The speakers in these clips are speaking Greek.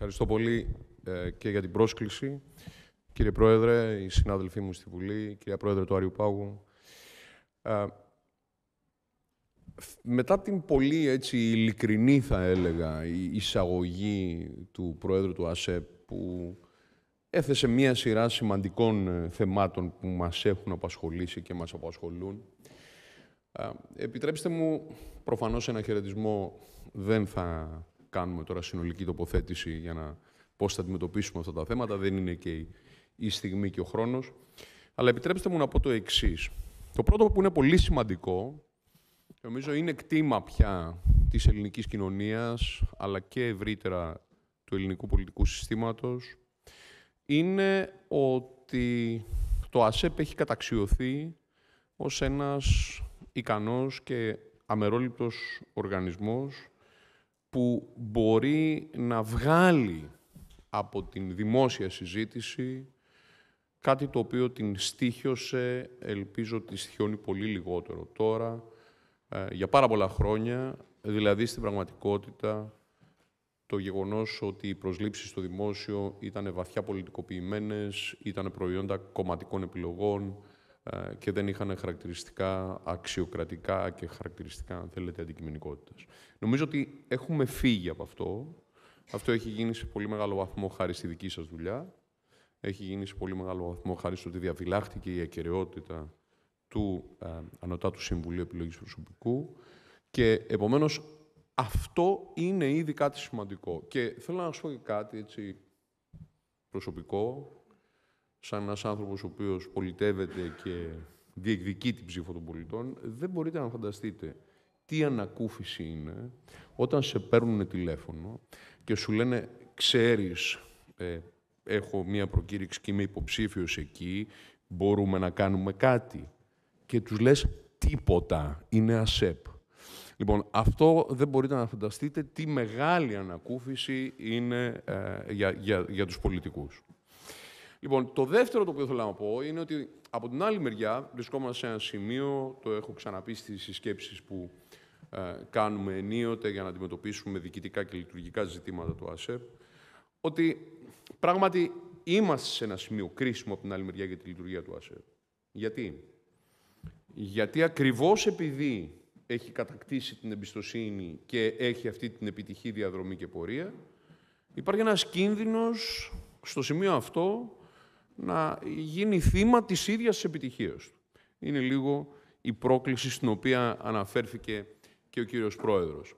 Ευχαριστώ πολύ ε, και για την πρόσκληση. Κύριε Πρόεδρε, οι συνάδελφοί μου στη Βουλή, κυρία Πρόεδρε του Άριου Πάγου. Ε, μετά την πολύ έτσι ειλικρινή, θα έλεγα, εισαγωγή του Πρόεδρου του ΑΣΕΠ που έθεσε μία σειρά σημαντικών ε, θεμάτων που μας έχουν απασχολήσει και μας απασχολούν, επιτρέψτε μου, προφανώς ένα χαιρετισμό δεν θα κάνουμε τώρα συνολική τοποθέτηση για να πώς θα αντιμετωπίσουμε αυτά τα θέματα. Δεν είναι και η στιγμή και ο χρόνος. Αλλά επιτρέψτε μου να πω το εξής. Το πρώτο που είναι πολύ σημαντικό, νομίζω είναι κτήμα πια της ελληνικής κοινωνίας, αλλά και ευρύτερα του ελληνικού πολιτικού συστήματος, είναι ότι το ΑΣΕΠ έχει καταξιωθεί ως ένας ικανός και αμερόληπτος οργανισμός που μπορεί να βγάλει από την δημόσια συζήτηση κάτι το οποίο την στήχιωσε, ελπίζω ότι στοιχιώνει πολύ λιγότερο τώρα, ε, για πάρα πολλά χρόνια, δηλαδή στην πραγματικότητα το γεγονός ότι οι προσλήψεις στο δημόσιο ήταν βαθιά πολιτικοποιημένες, ήταν προϊόντα κομματικών επιλογών, ε, και δεν είχαν χαρακτηριστικά αξιοκρατικά και χαρακτηριστικά, αν θέλετε, αντικειμενικότητας. Νομίζω ότι έχουμε φύγει από αυτό. Αυτό έχει γίνει σε πολύ μεγάλο βαθμό χάρη στη δική σας δουλειά. Έχει γίνει σε πολύ μεγάλο βαθμό χάρη στο ότι διαφυλάχτηκε η ακαιρεότητα του ε, Ανωτάτου Συμβουλίου Επιλογής Προσωπικού. Και επομένως αυτό είναι ήδη κάτι σημαντικό. Και θέλω να σας πω και κάτι έτσι, προσωπικό, σαν ένας άνθρωπος ο οποίος πολιτεύεται και διεκδικεί την ψήφο των πολιτών, δεν μπορείτε να φανταστείτε τι ανακούφιση είναι όταν σε παίρνουν τηλέφωνο και σου λένε «Ξέρεις, ε, έχω μία προκήρυξη και είμαι υποψήφιος εκεί, μπορούμε να κάνουμε κάτι» και τους λες «Τίποτα, είναι ΑΣΕΠ». Λοιπόν, αυτό δεν μπορείτε να φανταστείτε τι μεγάλη ανακούφιση είναι ε, για, για, για τους πολιτικούς. Λοιπόν, το δεύτερο το οποίο θέλω να πω είναι ότι από την άλλη μεριά βρισκόμαστε σε ένα σημείο, το έχω ξαναπεί στις συσκέψεις που ε, κάνουμε ενίοτε για να αντιμετωπίσουμε διοικητικά και λειτουργικά ζητήματα του ΑΣΕΠ, ότι πράγματι είμαστε σε ένα σημείο κρίσιμο από την άλλη μεριά για τη λειτουργία του ΑΣΕΠ. Γιατί? Γιατί ακριβώς επειδή έχει κατακτήσει την εμπιστοσύνη και έχει αυτή την επιτυχή διαδρομή και πορεία, υπάρχει ένας κίνδυνος στο σημείο αυτό να γίνει θύμα της ίδιας της επιτυχίας του. Είναι λίγο η πρόκληση στην οποία αναφέρθηκε και ο κύριος Πρόεδρος.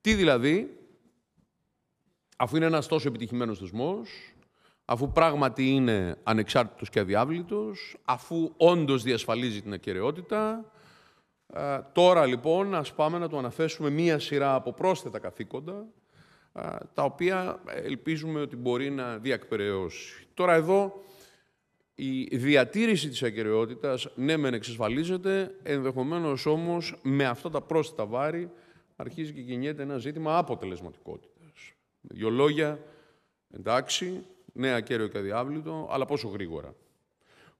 Τι δηλαδή, αφού είναι ένας τόσο επιτυχημένος θεσμός, αφού πράγματι είναι ανεξάρτητος και αδιάβλητος, αφού όντως διασφαλίζει την ακαιρεότητα, τώρα λοιπόν ας πάμε να του αναθέσουμε μία σειρά από πρόσθετα καθήκοντα, τα οποία ελπίζουμε ότι μπορεί να διακπεραιώσει. Τώρα εδώ η διατήρηση της ακεραιότητας ναι μεν εξασφαλίζεται, ενδεχομένως όμως με αυτά τα πρόσθετα βάρη αρχίζει και γεννιέται ένα ζήτημα αποτελεσματικότητας. Με δύο λόγια, εντάξει, ναι ακέραιο και αδιάβλητο, αλλά πόσο γρήγορα.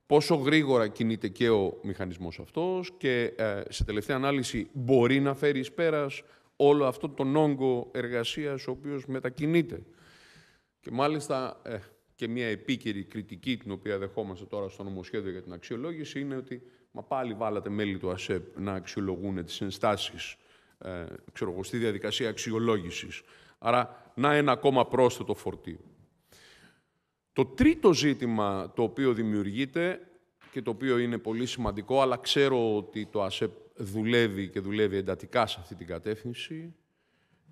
Πόσο γρήγορα κινείται και ο μηχανισμός αυτός και ε, σε τελευταία ανάλυση μπορεί να φέρει εις πέρας όλο αυτό τον όγκο εργασίας ο οποίος μετακινείται. Και μάλιστα ε, και μια επίκαιρη κριτική την οποία δεχόμαστε τώρα στο νομοσχέδιο για την αξιολόγηση είναι ότι μα πάλι βάλατε μέλη του ΑΣΕΠ να αξιολογούν τις ενστάσεις ε, στη διαδικασία αξιολόγησης. Άρα να ένα ακόμα πρόσθετο φορτίο. Το τρίτο ζήτημα το οποίο δημιουργείται και το οποίο είναι πολύ σημαντικό, αλλά ξέρω ότι το ΑΣΕΠ δουλεύει και δουλεύει εντατικά σε αυτή την κατεύθυνση,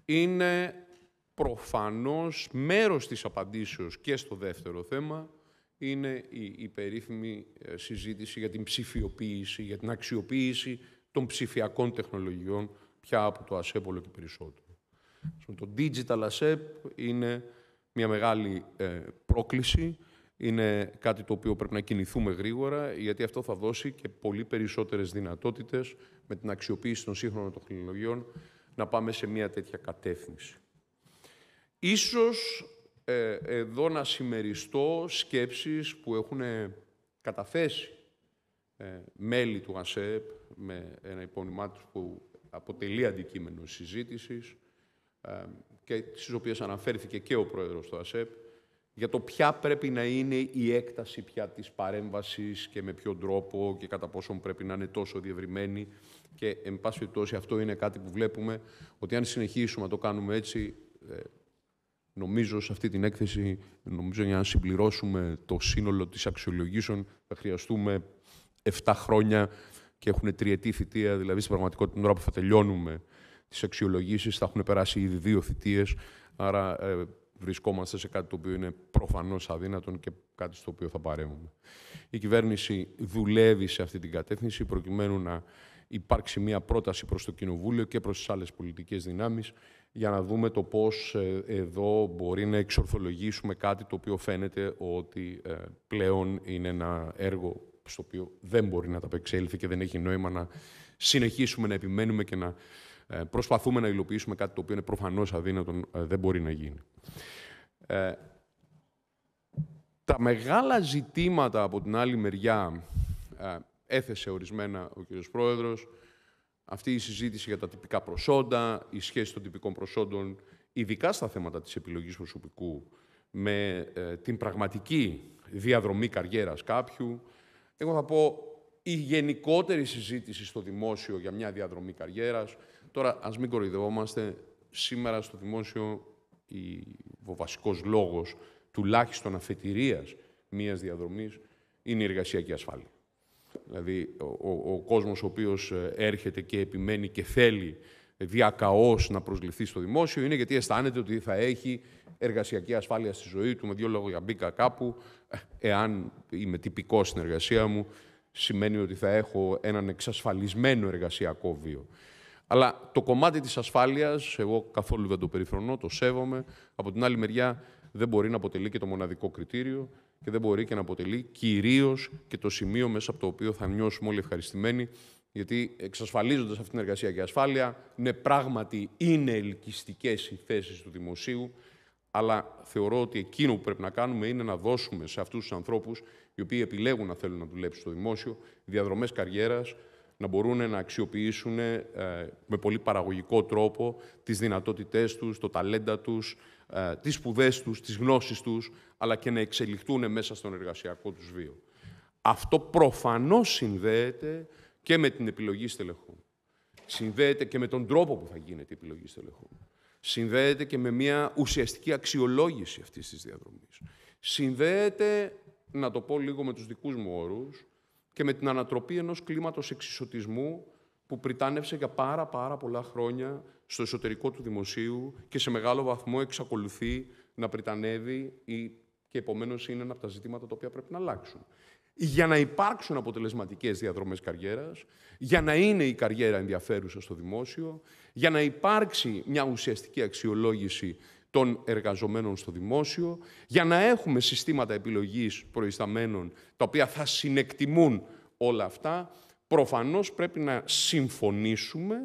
είναι προφανώς μέρος της απαντήσεως και στο δεύτερο θέμα είναι η, η περίφημη ε, συζήτηση για την ψηφιοποίηση, για την αξιοποίηση των ψηφιακών τεχνολογιών πια από το ΑΣΕΠ όλο και περισσότερο. Το Digital ΑΣΕΠ είναι μια μεγάλη ε, πρόκληση, είναι κάτι το οποίο πρέπει να κινηθούμε γρήγορα, γιατί αυτό θα δώσει και πολύ περισσότερες δυνατότητες με την αξιοποίηση των σύγχρονων τεχνολογιών να πάμε σε μια τέτοια κατεύθυνση. Ίσως ε, εδώ να συμμεριστώ σκέψεις που έχουν καταθέσει ε, μέλη του ΑΣΕΠ με ένα υπόνημά που αποτελεί αντικείμενο συζήτησης ε, και στις οποίες αναφέρθηκε και ο πρόεδρος του ΑΣΕΠ για το ποια πρέπει να είναι η έκταση πια της παρέμβασης και με ποιον τρόπο και κατά πόσον πρέπει να είναι τόσο διευρυμένη και εν πάση αυτό είναι κάτι που βλέπουμε ότι αν συνεχίσουμε να το κάνουμε έτσι Νομίζω σε αυτή την έκθεση, νομίζω για να συμπληρώσουμε το σύνολο της αξιολογήσεων, θα χρειαστούμε 7 χρόνια και έχουν τριετή θητεία, δηλαδή στην πραγματικότητα την ώρα που θα τελειώνουμε τις αξιολογήσεις θα έχουν περάσει ήδη δύο θητείες, άρα ε, βρισκόμαστε σε κάτι το οποίο είναι προφανώς αδύνατο και κάτι στο οποίο θα παρέμβουμε. Η κυβέρνηση δουλεύει σε αυτή την κατεύθυνση προκειμένου να υπάρξει μια πρόταση προς το Κοινοβούλιο και προς τις άλλες πολιτικές δυνάμεις για να δούμε το πώς ε, εδώ μπορεί να εξορθολογήσουμε κάτι το οποίο φαίνεται ότι ε, πλέον είναι ένα έργο στο οποίο δεν μπορεί να τα ταπεξέλθει και δεν έχει νόημα να συνεχίσουμε να επιμένουμε και να ε, προσπαθούμε να υλοποιήσουμε κάτι το οποίο είναι προφανώς αδύνατο, δεν μπορεί να γίνει. Τα μεγάλα ζητήματα από την άλλη μεριά έθεσε ορισμένα ο κ. Πρόεδρος, αυτή η συζήτηση για τα τυπικά προσόντα, η σχέση των τυπικών προσόντων, ειδικά στα θέματα της επιλογής προσωπικού, με ε, την πραγματική διαδρομή καριέρας κάποιου. Εγώ θα πω η γενικότερη συζήτηση στο δημόσιο για μια διαδρομή καριέρας. Τώρα, ας μην κοροϊδευόμαστε, σήμερα στο δημόσιο η, ο βασικός λόγος τουλάχιστον αφετηρίας μιας διαδρομής είναι η εργασιακή ασφάλεια. Δηλαδή ο, ο, ο κόσμος ο οποίος ε, έρχεται και επιμένει και θέλει διακαώς να προσληφθεί στο δημόσιο είναι γιατί αισθάνεται ότι θα έχει εργασιακή ασφάλεια στη ζωή του. Με δύο λόγια μπήκα κάπου, ε, εάν είμαι τυπικός στην εργασία μου, σημαίνει ότι θα έχω έναν εξασφαλισμένο εργασιακό βίο. Αλλά το κομμάτι της ασφάλειας, εγώ καθόλου δεν το περιφρονώ, το σέβομαι. Από την άλλη μεριά δεν μπορεί να αποτελεί και το μοναδικό κριτήριο και δεν μπορεί και να αποτελεί κυρίως και το σημείο μέσα από το οποίο θα νιώσουμε όλοι ευχαριστημένοι, γιατί εξασφαλίζοντας αυτή την εργασία και ασφάλεια, ναι, πράγματι είναι ελκυστικές οι θέσεις του δημοσίου, αλλά θεωρώ ότι εκείνο που πρέπει να κάνουμε είναι να δώσουμε σε αυτούς τους ανθρώπους οι οποίοι επιλέγουν να θέλουν να δουλέψουν στο δημόσιο διαδρομές καριέρας, να μπορούν να αξιοποιήσουν ε, με πολύ παραγωγικό τρόπο τις δυνατότητές τους, το ταλέντα τους, ε, τις σπουδές τους, τις γνώσεις τους, αλλά και να εξελιχθούν μέσα στον εργασιακό τους βίο. Αυτό προφανώς συνδέεται και με την επιλογή στελεχών. Συνδέεται και με τον τρόπο που θα γίνεται η επιλογή στελεχών. Συνδέεται και με μια ουσιαστική αξιολόγηση αυτής της διαδρομής. Συνδέεται, να το πω λίγο με τους δικούς μου όρους, και με την ανατροπή ενός κλίματος εξισωτισμού που πριτάνευσε για πάρα πάρα πολλά χρόνια στο εσωτερικό του δημοσίου και σε μεγάλο βαθμό εξακολουθεί να πριτανεύει και επομένως είναι ένα από τα ζητήματα τα οποία πρέπει να αλλάξουν. Για να υπάρξουν αποτελεσματικές διαδρομές καριέρας, για να είναι η καριέρα ενδιαφέρουσα στο δημόσιο, για να υπάρξει μια ουσιαστική αξιολόγηση των εργαζομένων στο δημόσιο, για να έχουμε συστήματα επιλογής προϊσταμένων τα οποία θα συνεκτιμούν όλα αυτά, προφανώς πρέπει να συμφωνήσουμε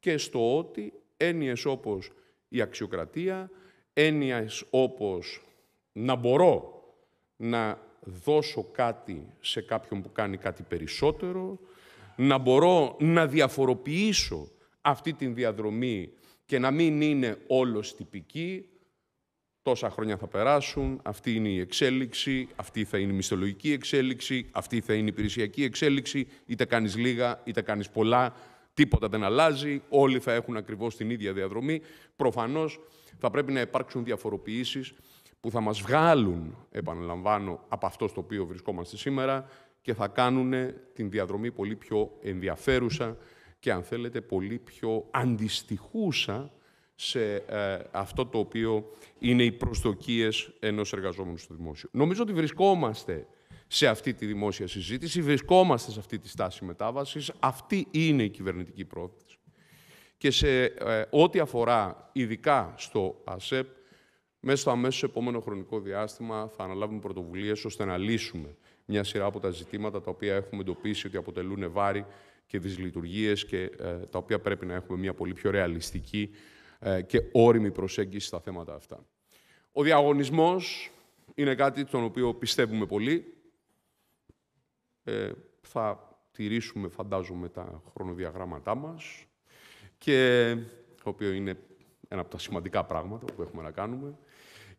και στο ότι έννοιες όπως η αξιοκρατία, έννοιες όπως να μπορώ να δώσω κάτι σε κάποιον που κάνει κάτι περισσότερο, να μπορώ να διαφοροποιήσω αυτή την διαδρομή και να μην είναι όλος τυπική. Τόσα χρόνια θα περάσουν, αυτή είναι η εξέλιξη, αυτή θα είναι η μισθολογική εξέλιξη, αυτή θα είναι η υπηρεσιακή εξέλιξη, είτε κάνεις λίγα, είτε κάνεις πολλά, τίποτα δεν αλλάζει, όλοι θα έχουν ακριβώς την ίδια διαδρομή. Προφανώς θα πρέπει να υπάρξουν διαφοροποιήσεις που θα μας βγάλουν, επαναλαμβάνω, από αυτό στο οποίο βρισκόμαστε σήμερα και θα κάνουν την διαδρομή πολύ πιο ενδιαφέρουσα και αν θέλετε πολύ πιο αντιστοιχούσα σε ε, αυτό το οποίο είναι οι προσδοκίες ενός εργαζόμενου στο δημόσιο. Νομίζω ότι βρισκόμαστε σε αυτή τη δημόσια συζήτηση, βρισκόμαστε σε αυτή τη στάση μετάβασης, αυτή είναι η κυβερνητική πρόθεση. Και σε ε, ό,τι αφορά ειδικά στο ΑΣΕΠ, μέσα στο αμέσως επόμενο χρονικό διάστημα θα αναλάβουμε πρωτοβουλίες ώστε να λύσουμε μια σειρά από τα ζητήματα τα οποία έχουμε εντοπίσει ότι αποτελούν βάρη και δυσλειτουργίες και ε, τα οποία πρέπει να έχουμε μια πολύ πιο ρεαλιστική ε, και όριμη προσέγγιση στα θέματα αυτά. Ο διαγωνισμός είναι κάτι τον οποίο πιστεύουμε πολύ. Ε, θα τηρήσουμε, φαντάζομαι, τα χρονοδιαγράμματά μας και το οποίο είναι ένα από τα σημαντικά πράγματα που έχουμε να κάνουμε.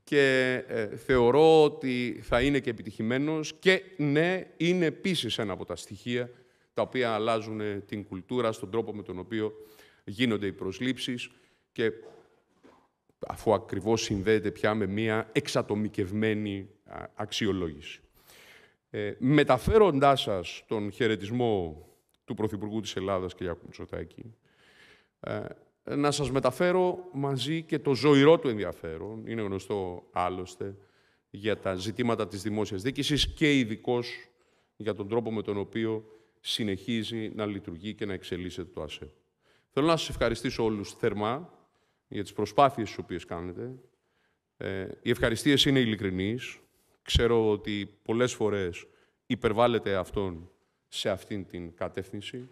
Και ε, θεωρώ ότι θα είναι και επιτυχημένος και ναι, είναι επίσης ένα από τα στοιχεία τα οποία αλλάζουν ε, την κουλτούρα, στον τρόπο με τον οποίο γίνονται οι προσλήψεις και αφού ακριβώς συνδέεται πια με μια εξατομικευμένη αξιολόγηση. Ε, μεταφέροντάς σας τον χαιρετισμό του Πρωθυπουργού της Ελλάδας, κ. Κουτσοτάκη, ε, να σας μεταφέρω μαζί και το ζωηρό του ενδιαφέρον, είναι γνωστό άλλωστε, για τα ζητήματα της δημόσιας δίκησης και ειδικώς για τον τρόπο με τον οποίο συνεχίζει να λειτουργεί και να εξελίσσεται το ΑΣΕΠ. Θέλω να σας ευχαριστήσω όλους θερμά για τις προσπάθειες τις οποίες κάνετε. Ε, οι ευχαριστίες είναι ειλικρινείς. Ξέρω ότι πολλές φορές υπερβάλλεται αυτόν σε αυτήν την κατεύθυνση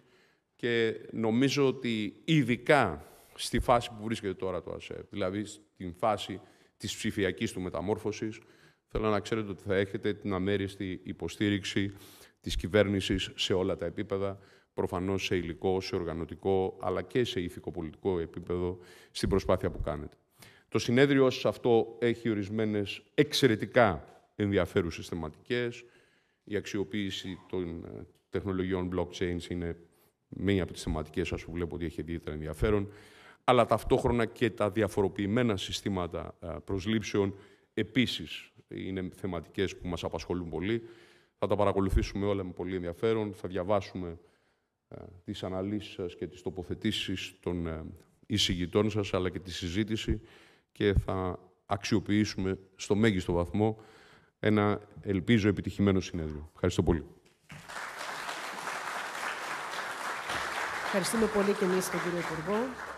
και νομίζω ότι ειδικά στη φάση που βρίσκεται τώρα το ΑΣΕΠ, δηλαδή στην φάση της ψηφιακής του μεταμόρφωσης, θέλω να ξέρετε ότι θα έχετε την αμέριστη υποστήριξη της κυβέρνησης σε όλα τα επίπεδα, προφανώς σε υλικό, σε οργανωτικό, αλλά και σε ηθικοπολιτικό επίπεδο στην προσπάθεια που κάνετε. Το συνέδριο σε αυτό έχει ορισμένες εξαιρετικά ενδιαφέρουσες θεματικές. Η αξιοποίηση των ε, τεχνολογιών blockchain είναι μία από τις θεματικές σας που βλέπω ότι έχει ιδιαίτερα ενδιαφέρον, αλλά ταυτόχρονα και τα διαφοροποιημένα συστήματα ε, προσλήψεων επίσης είναι θεματικές που μας απασχολούν πολύ. Θα τα παρακολουθήσουμε όλα με πολύ ενδιαφέρον. Θα διαβάσουμε ε, τις αναλύσεις σας και τις τοποθετήσεις των ε, εισηγητών σας, αλλά και τη συζήτηση και θα αξιοποιήσουμε στο μέγιστο βαθμό ένα, ελπίζω, επιτυχημένο συνέδριο. Ευχαριστώ πολύ. Ευχαριστούμε πολύ και εμείς τον κύριο Υπουργό.